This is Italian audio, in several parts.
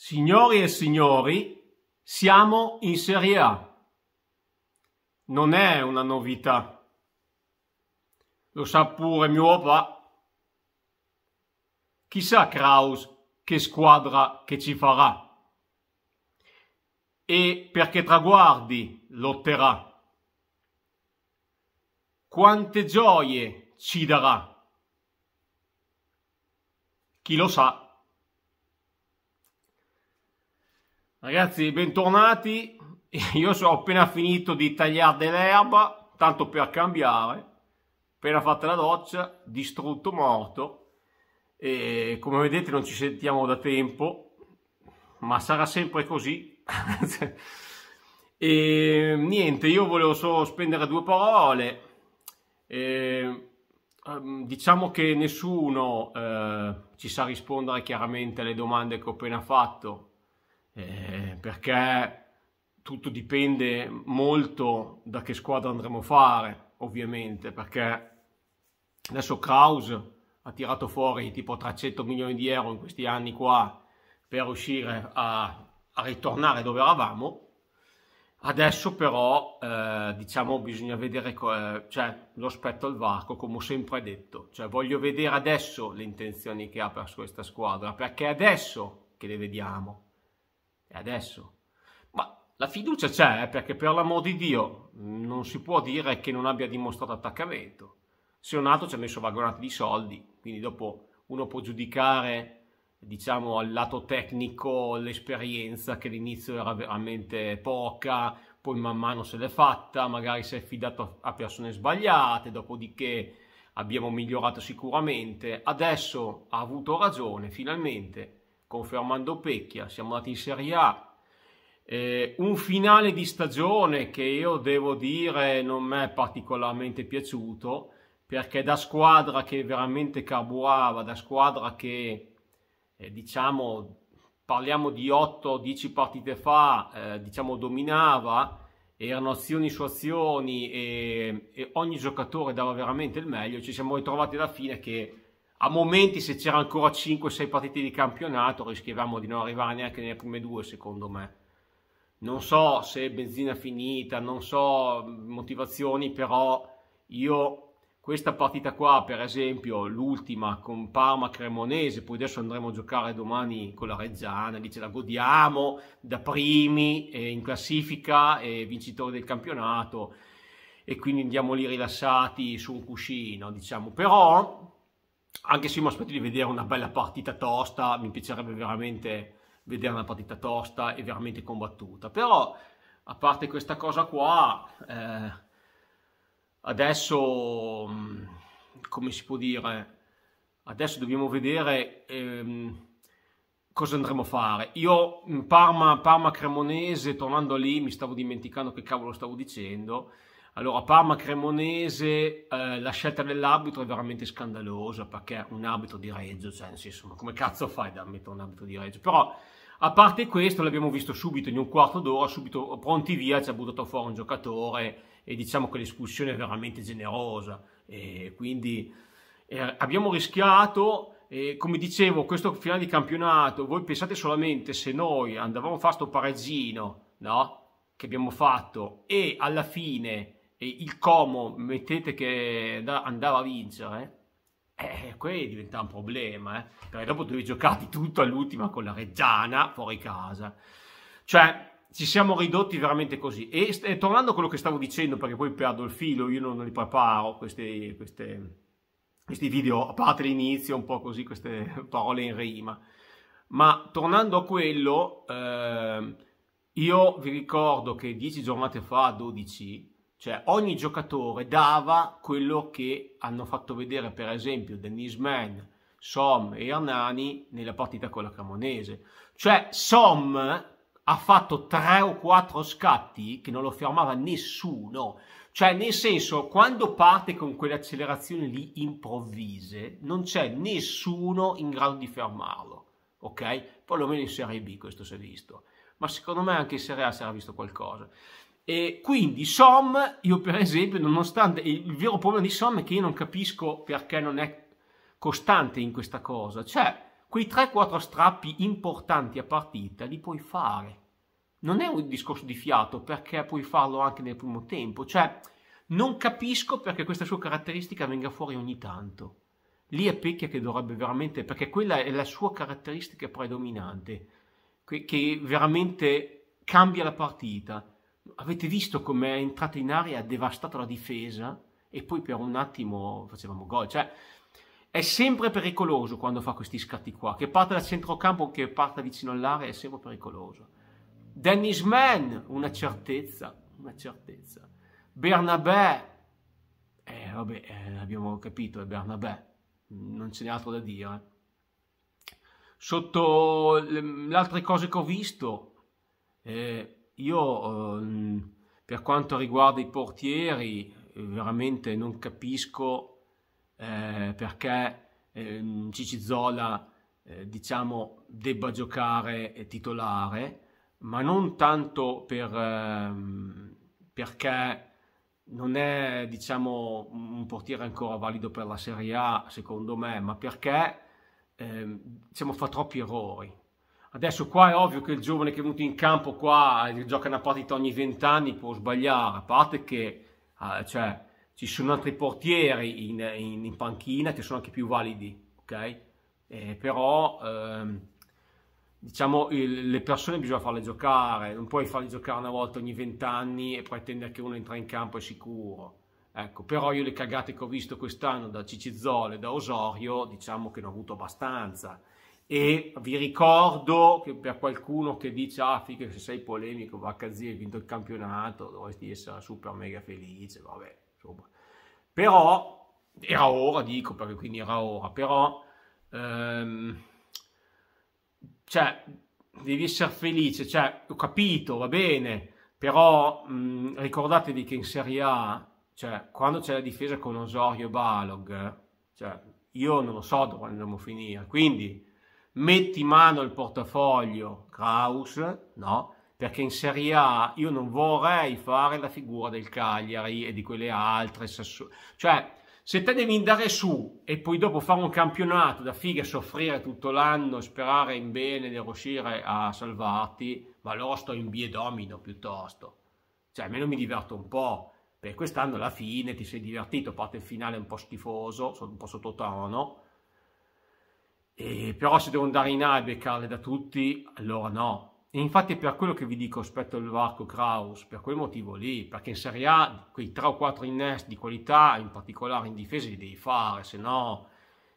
Signori e signori, siamo in Serie A. Non è una novità. Lo sa pure mio papà. Chissà Kraus che squadra che ci farà e perché traguardi lotterà. Quante gioie ci darà. Chi lo sa. Ragazzi, bentornati. Io so appena finito di tagliare dell'erba, tanto per cambiare. Appena fatta la doccia, distrutto, morto. E come vedete non ci sentiamo da tempo, ma sarà sempre così. e niente, io volevo solo spendere due parole. E, ehm, diciamo che nessuno eh, ci sa rispondere chiaramente alle domande che ho appena fatto eh, perché tutto dipende molto da che squadra andremo a fare, ovviamente, perché adesso Kraus ha tirato fuori tipo 300 milioni di euro in questi anni qua per riuscire a, a ritornare dove eravamo, Adesso però, eh, diciamo, bisogna vedere eh, cioè, lo spetto al varco, come ho sempre detto. Cioè, voglio vedere adesso le intenzioni che ha per questa squadra, perché è adesso che le vediamo. E adesso? Ma la fiducia c'è, eh, perché per l'amor di Dio mm, non si può dire che non abbia dimostrato attaccamento. Se un altro ci ha messo vagonate di soldi, quindi dopo uno può giudicare diciamo al lato tecnico l'esperienza che all'inizio era veramente poca, poi man mano se l'è fatta, magari si è affidato a persone sbagliate, dopodiché abbiamo migliorato sicuramente, adesso ha avuto ragione finalmente con Fernando Pecchia, siamo andati in Serie A, eh, un finale di stagione che io devo dire non mi è particolarmente piaciuto, perché da squadra che veramente carburava, da squadra che eh, diciamo parliamo di 8-10 partite fa, eh, diciamo dominava, erano azioni su azioni e, e, ogni giocatore dava veramente il meglio, ci siamo ritrovati alla fine che a momenti se c'era ancora 5-6 partite di campionato rischiavamo di non arrivare neanche nelle prime due secondo me non so se benzina finita non so mm, motivazioni però io questa partita qua per esempio l'ultima con Parma Cremonese poi adesso andremo a giocare domani con la Reggiana lì ce la godiamo da primi eh, in classifica e eh, vincitore del campionato e quindi andiamo lì rilassati su un cuscino diciamo però anche se io mi aspetto di vedere una bella partita tosta, mi piacerebbe veramente vedere una partita tosta e veramente combattuta. Però, a parte questa cosa qua, eh, adesso, mm, come si può dire, adesso dobbiamo vedere ehm, cosa andremo a fare. Io in mm, Parma, Parma Cremonese, tornando lì, mi stavo dimenticando che cavolo stavo dicendo. Allora, Parma Cremonese, eh, la scelta dell'arbitro è veramente scandalosa perché è un arbitro di Reggio, cioè, insomma, come cazzo fai ad ammettere un arbitro di Reggio? Però, a parte questo, l'abbiamo visto subito in un quarto d'ora, subito pronti via, ci ha buttato fuori un giocatore e diciamo che l'espulsione è veramente generosa. E quindi eh, abbiamo rischiato. E come dicevo, questo finale di campionato, voi pensate solamente se noi andavamo a fare sto pareggino, no? Che abbiamo fatto e alla fine e il Como mettete che andava a vincere, eh, eh qui diventa un problema, eh? perché dopo dovevi giocarti tutto all'ultima con la Reggiana fuori casa. Cioè, ci siamo ridotti veramente così. E, e, tornando a quello che stavo dicendo, perché poi perdo il filo, io non li preparo questi, queste, questi video, a parte l'inizio, un po' così, queste parole in rima. Ma tornando a quello, eh, io vi ricordo che dieci giornate fa, 12, cioè ogni giocatore dava quello che hanno fatto vedere per esempio Denis Mann, Som e Hernani nella partita con la Cremonese. Cioè Som ha fatto tre o quattro scatti che non lo fermava nessuno. Cioè, nel senso, quando parte con quelle accelerazioni lì improvvise, non c'è nessuno in grado di fermarlo, ok? Perlomeno in Serie B questo si è visto. Ma secondo me anche in Serie A si era visto qualcosa. E quindi SOM, io per esempio, nonostante il vero problema di SOM è che io non capisco perché non è costante in questa cosa, cioè quei 3-4 strappi importanti a partita li puoi fare. Non è un discorso di fiato perché puoi farlo anche nel primo tempo, cioè non capisco perché questa sua caratteristica venga fuori ogni tanto. Lì è Pecchia che dovrebbe veramente, perché quella è la sua caratteristica predominante, che veramente cambia la partita avete visto come è entrato in aria, ha devastato la difesa e poi per un attimo facevamo gol. Cioè, è sempre pericoloso quando fa questi scatti qua, che parte dal centrocampo o che parte vicino all'area è sempre pericoloso. Dennis Mann, una certezza, una certezza. Bernabé, eh, vabbè, eh, abbiamo capito, è Bernabé, non ce n'è altro da dire. Sotto le, le altre cose che ho visto, eh, io, ehm, per quanto riguarda i portieri, veramente non capisco eh, perché ehm, Zola eh, diciamo, debba giocare titolare, ma non tanto per, ehm, perché non è diciamo un portiere ancora valido per la Serie A secondo me ma perché eh, diciamo, fa troppi errori Adesso qua è ovvio che il giovane che è venuto in campo qua gioca una partita ogni vent'anni può sbagliare, a parte che eh, cioè, ci sono altri portieri in, in, in, panchina che sono anche più validi, ok? Eh, però ehm, diciamo il, le persone bisogna farle giocare, non puoi farle giocare una volta ogni vent'anni e pretendere che uno entra in campo è sicuro. Ecco, però io le cagate che ho visto quest'anno da Cicizzole, da Osorio, diciamo che ne ho avuto abbastanza e vi ricordo che per qualcuno che dice ah figa se sei polemico VHZ hai vinto il campionato dovresti essere super mega felice vabbè insomma però era ora dico perché quindi era ora però ehm, cioè devi essere felice cioè ho capito va bene però mh, ricordatevi che in Serie A cioè quando c'è la difesa con Osorio e Balog cioè io non lo so dove andremo a finire quindi metti mano al portafoglio Kraus, no? Perché in Serie A io non vorrei fare la figura del Cagliari e di quelle altre. Sassu- cioè, se te devi andare su e poi dopo fare un campionato da figa, soffrire tutto l'anno, sperare in bene di riuscire a salvarti, ma allora sto in biedomino piuttosto. Cioè, almeno mi diverto un po'. Per quest'anno alla fine ti sei divertito, a parte il finale un po' schifoso, un po' sottotono e però se devo andare in A e beccarle da tutti, allora no. E infatti per quello che vi dico aspetto il varco Kraus, per quel motivo lì, perché in Serie A quei 3 o 4 innesti di qualità, in particolare in difesa, li devi fare, se no,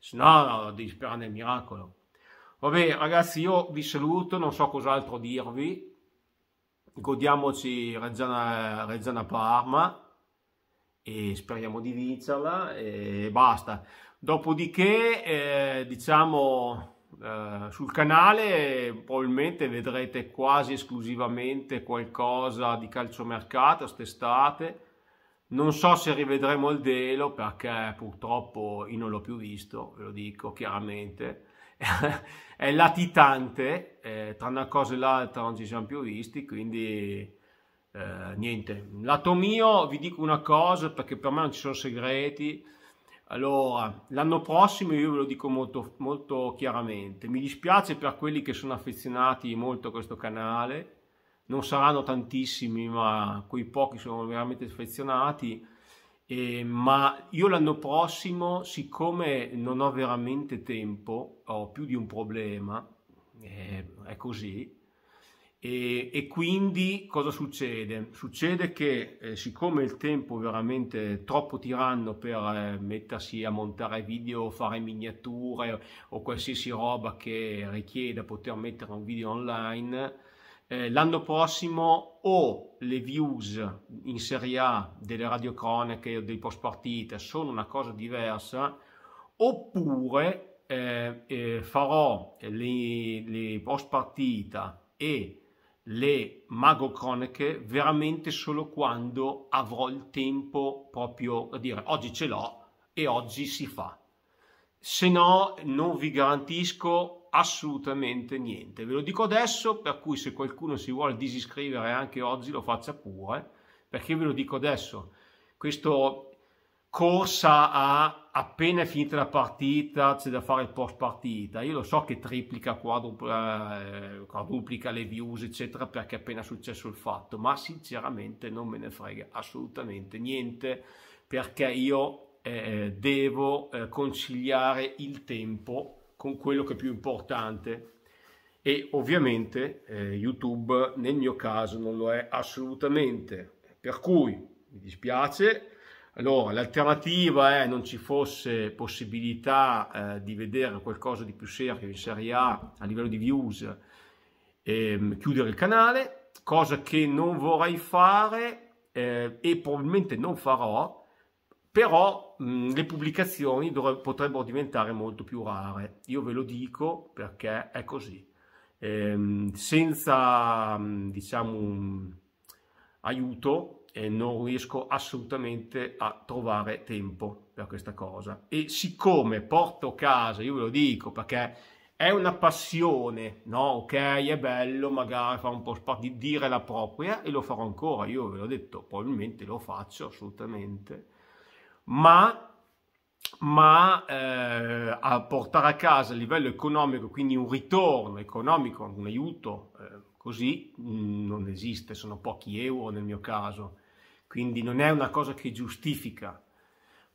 se no, no devi sperare nel miracolo. Vabbè ragazzi, io vi saluto, non so cos'altro dirvi. Godiamoci Reggiana Parma e speriamo di vincerla e basta. Dopodiché, eh, diciamo, eh, sul canale probabilmente vedrete quasi esclusivamente qualcosa di calciomercato quest'estate. Non so se rivedremo il Delo perché purtroppo io non l'ho più visto, ve lo dico chiaramente. è latitante, eh, tra una cosa e l'altra non ci siamo più visti, quindi eh, niente. Lato mio vi dico una cosa perché per me non ci sono segreti allora, l'anno prossimo io ve lo dico molto, molto chiaramente, mi dispiace per quelli che sono affezionati molto a questo canale, non saranno tantissimi, ma quei pochi sono veramente affezionati, eh, ma io l'anno prossimo, siccome non ho veramente tempo, ho più di un problema, eh, è così, e, e, quindi cosa succede? Succede che eh, siccome il tempo è veramente troppo tiranno per eh, mettersi a montare video, fare miniature o qualsiasi roba che richieda poter mettere un video online, eh, l'anno prossimo o le views in Serie A delle radiocronache o dei post partita sono una cosa diversa oppure eh, eh, farò le, le post partita e le Mago croniche veramente solo quando avrò il tempo proprio a dire oggi ce l'ho e oggi si fa. Se no non vi garantisco assolutamente niente. Ve lo dico adesso, per cui se qualcuno si vuole disiscrivere anche oggi lo faccia pure, perché ve lo dico adesso. Questo corsa a appena è finita la partita c'è da fare il post partita io lo so che triplica quadrupla, eh, quadruplica le views eccetera perché è appena successo il fatto ma sinceramente non me ne frega assolutamente niente perché io eh, devo eh, conciliare il tempo con quello che è più importante e ovviamente eh, youtube nel mio caso non lo è assolutamente per cui mi dispiace allora, l'alternativa è non ci fosse possibilità eh, di vedere qualcosa di più serio in Serie A a livello di views, ehm, chiudere il canale, cosa che non vorrei fare eh, e probabilmente non farò, però mh, mm, le pubblicazioni potrebbero diventare molto più rare. Io ve lo dico perché è così. Ehm, senza, mm, diciamo, mm, aiuto eh, non riesco assolutamente a trovare tempo per questa cosa. E siccome porto a casa, io ve lo dico perché è una passione, no? Ok, è bello magari fare un po' sport, di dire la propria e lo farò ancora, io ve l'ho detto, probabilmente lo faccio assolutamente, ma, ma eh, a portare a casa a livello economico, quindi un ritorno economico, un aiuto eh, così mm, non esiste, sono pochi euro nel mio caso, quindi non è una cosa che giustifica.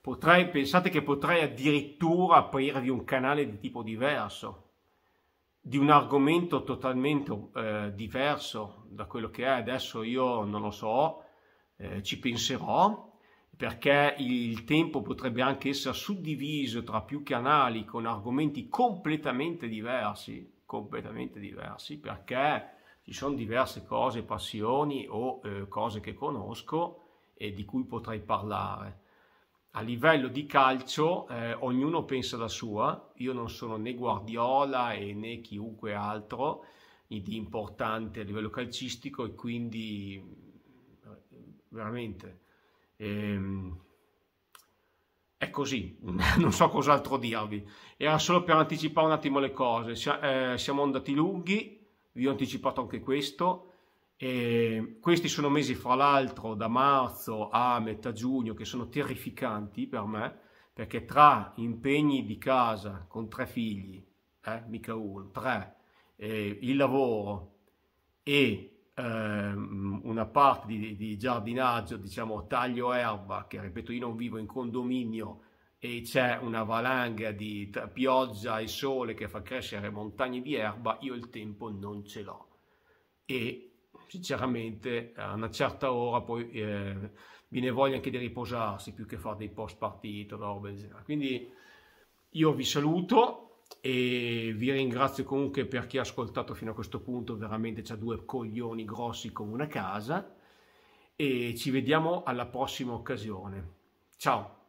Potrei, pensate che potrei addirittura aprirvi un canale di tipo diverso, di un argomento totalmente eh, diverso da quello che è adesso io non lo so, eh, ci penserò perché il tempo potrebbe anche essere suddiviso tra più canali con argomenti completamente diversi, completamente diversi perché ci sono diverse cose, passioni o eh, cose che conosco e di cui potrei parlare. A livello di calcio eh, ognuno pensa la sua, io non sono né Guardiola e né chiunque altro di importante a livello calcistico e quindi veramente ehm, è così, non so cos'altro dirvi. Era solo per anticipare un attimo le cose, eh, siamo andati lunghi, vi ho anticipato anche questo. E questi sono mesi, fra l'altro, da marzo a metà giugno, che sono terrificanti per me, perché tra impegni di casa con tre figli, eh, mica uno, tre, eh, il lavoro e eh, una parte di, di giardinaggio, diciamo taglio erba, che ripeto io non vivo in condominio, e c'è una valanga di pioggia e sole che fa crescere montagne di erba, io il tempo non ce l'ho. E sinceramente a una certa ora poi eh, viene voglia anche di riposarsi più che fare dei post partito, roba del Quindi io vi saluto e vi ringrazio comunque per chi ha ascoltato fino a questo punto, veramente c'è due coglioni grossi come una casa e ci vediamo alla prossima occasione. Ciao!